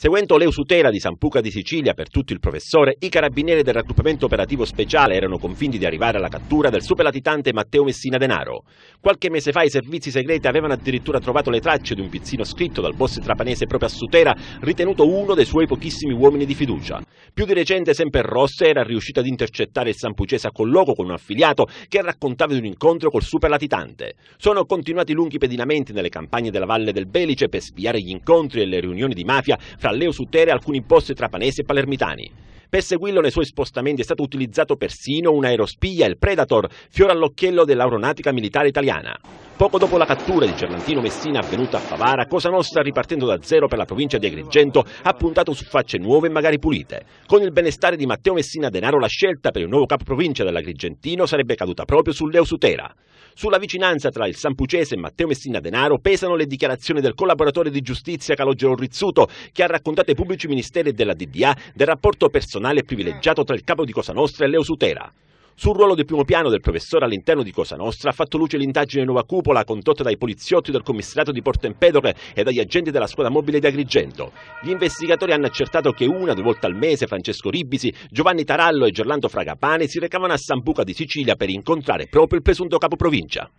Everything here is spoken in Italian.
Seguendo l'eusutela di San Puca di Sicilia per tutto il professore, i carabinieri del raggruppamento operativo speciale erano convinti di arrivare alla cattura del superlatitante Matteo Messina Denaro. Qualche mese fa i servizi segreti avevano addirittura trovato le tracce di un pizzino scritto dal boss trapanese proprio a Sutera, ritenuto uno dei suoi pochissimi uomini di fiducia. Più di recente sempre Rosse era riuscito ad intercettare il Sampucese a colloquio con un affiliato che raccontava di un incontro col superlatitante. Sono continuati lunghi pedinamenti nelle campagne della Valle del Belice per spiare gli incontri e le riunioni di mafia fra tra Leo Sutere e alcuni boss trapanesi e palermitani. Per seguirlo nei suoi spostamenti è stato utilizzato persino un aerospia, il Predator, fiore all'occhiello dell'aeronautica militare italiana. Poco dopo la cattura di Gerlantino Messina avvenuta a Favara, Cosa Nostra ripartendo da zero per la provincia di Agrigento ha puntato su facce nuove e magari pulite. Con il benestare di Matteo Messina Denaro la scelta per il nuovo capo provincia dell'Agrigentino sarebbe caduta proprio su Leo Sutera. Sulla vicinanza tra il Sampucese e Matteo Messina Denaro pesano le dichiarazioni del collaboratore di giustizia Calogero Rizzuto, che ha raccontato ai pubblici ministeri della DDA del rapporto personale privilegiato tra il capo di Cosa Nostra e Leo Sutera. Sul ruolo del primo piano del professore all'interno di Cosa Nostra ha fatto luce l'indagine Nuova Cupola condotta dai poliziotti del commissariato di Porto Empedore e dagli agenti della scuola mobile di Agrigento. Gli investigatori hanno accertato che una o due volte al mese Francesco Ribisi, Giovanni Tarallo e Gerlando Fragapane si recavano a Sambuca di Sicilia per incontrare proprio il presunto capo provincia.